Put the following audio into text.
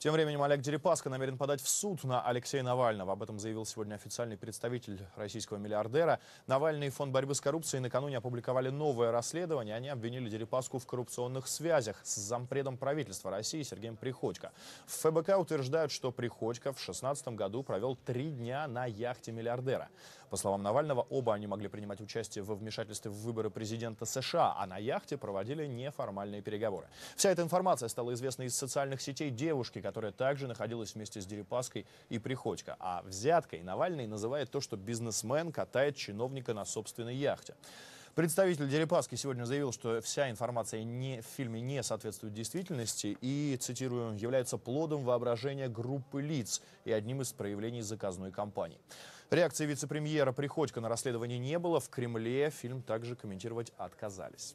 Тем временем Олег Дерипаска намерен подать в суд на Алексея Навального. Об этом заявил сегодня официальный представитель российского миллиардера. Навальный и фонд борьбы с коррупцией накануне опубликовали новое расследование. Они обвинили Дерипаску в коррупционных связях с зампредом правительства России Сергеем Приходько. В ФБК утверждают, что Приходько в 2016 году провел три дня на яхте миллиардера. По словам Навального, оба они могли принимать участие во вмешательстве в выборы президента США, а на яхте проводили неформальные переговоры. Вся эта информация стала известна из социальных сетей девушки, которая также находилась вместе с Дерипаской и Приходько. А взяткой Навальный называет то, что бизнесмен катает чиновника на собственной яхте. Представитель Дерипаски сегодня заявил, что вся информация не, в фильме не соответствует действительности и, цитирую, является плодом воображения группы лиц и одним из проявлений заказной кампании. Реакции вице-премьера Приходько на расследование не было. В Кремле фильм также комментировать отказались.